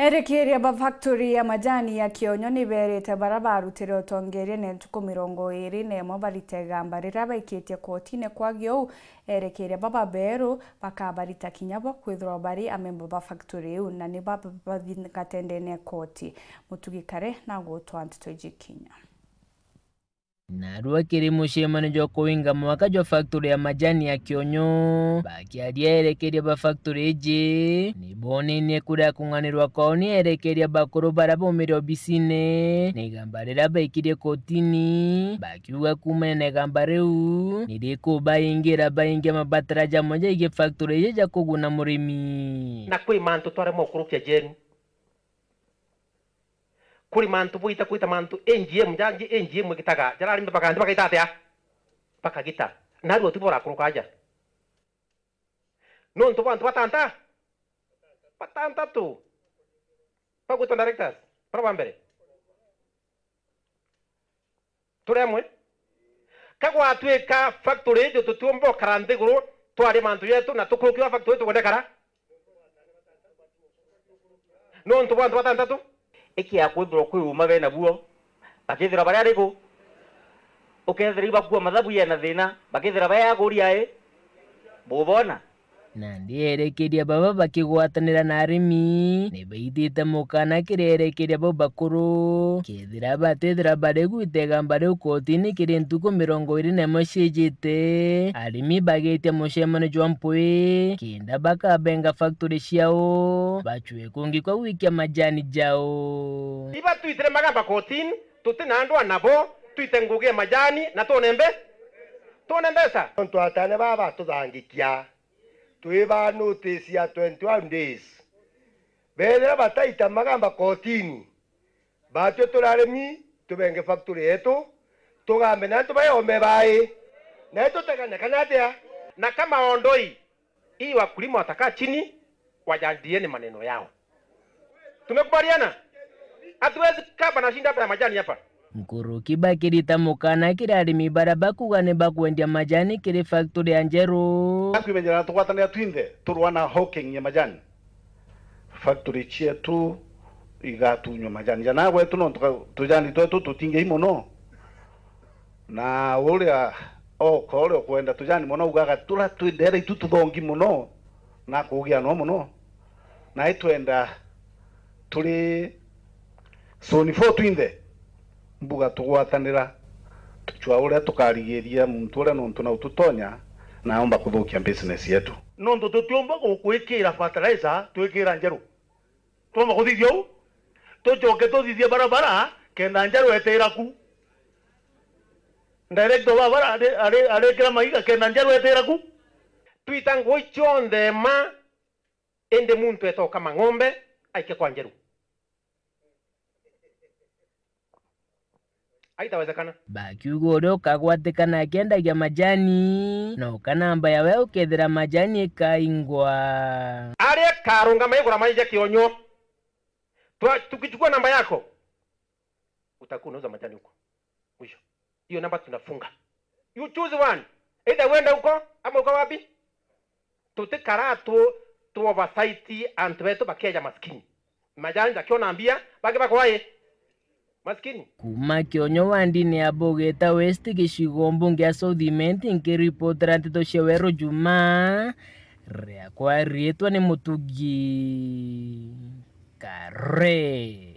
Erekeria mafaktori ya majani ya kionyo niberete bara barutire utongeria na tuko mirongo iri na emo baritega rira baikitie kotine gyo u ya baba beru bakabarita kinyabo kwithirwa bari amemba ba factory u na ni baba ne koti mutugikare na gwotwa ntito kinya naruwa kilimo shimani jokuwingama mwaka jwa factory ya majani ya kionyo baki alierekerya ba fakturi iji niboninie kuria kung'anirwa kwao nierekerya bakuru baria baumire obisine nigamba riria baikirye kotini bakiuga kumana na igamba riu nirikubaingira baingia mabataraja moja igi fakturi iji ja kuguna murimi na kwi mantu twaremwa ukurukya jeni kuri mantu buita kuita mantu ngm jangi ngm gitaga jarari mbe bakandi bakaita atia bakagita nari otu bora kuruka aja nontu bantu batanta batanta tu bagwitwa directors bara ba mbere turi amwe kagwatwika factory idio tutuombo karanthiguru twari mantu yetu na tukurukiwa factory tugondekara nontu bantu batantatu ya ikia kwithirwo kwi uma bena buo bakithira baria riku ukethira ibakua mathabu yena thina bakithira baya aguria i bubona na ndierekeria baba bakigwatanira na arimi nĩ baitĩte mũkana kĩrerekeria bau bakuru kethira batethira barĩgu itega barĩu kotini kiri ntuku mĩrongo ĩrĩ na ĩmwe ciĩjĩte arĩmi bagĩte mũcemanio jwa mpwĩ kenda bakabenga faktori ciao bacue kungi kwa wikia majani jao iba tuitire magamba kotini tutinandwa nabo twite ngugi ya majani na tuone mbe tuone mbesa ntwatane baba tuthangikia twi notice ya 21 days bethira bataita magamba kotini batwe turaremi tubenge factory yetu tugambe na tu bai na tutegane kana atia na kama ondoi hii wakulima watakaa chini wajadiliane maneno yao tumekubaliana hatuwezi kaba na shinda hapa ya majani hapa mkuru kibakilita mukana kilalimi baraba kugane bakwendia majani kili factory ya njeru akwimenyera tugwatanira twinthe turwana hawking ya majani factory tu igatunywa majani jana gwetu no tujani twetu imo no na uria oka uria ukwenda tujani muno ugaga tura twindere itu tuthongi muno na kugia no muno na itwenda tuli soni fo twinthe mbuga tugwatanira tuchwa uria tukarigiria muntu uria nuntu na ututonya naomba kuthukia business yetu nuntu tutiomba gukwikira fertilizer twikira njeru tuomba kuthithia u tujoke tuthithie barabara kenda njeru etiraku directo babara arikira maiga kenda njeru etiraku twita ngui ma indi muntu etoka mang'ombe aike kwa njeru haitawezekana bakiugoda ukakwatĩkana kĩendagia majani na ũkanamba yawe ũkethira majani ĩkaingwa arĩa karũngama igũra maija kĩonyo tukichukua namba yako utakuwa unauza majani huko mwisho hiyo namba tunafunga you choose one either uende huko ama uko wapi tutikara tu tu oversight and wetu bakeja maskini majani ndakiona ambia bake bako wae kuma kionyo wa ndini ya Bogeta West gicigo mbunge ya Southiment nkiripotera nteto cia juma jumaa riakwa ni motugi kare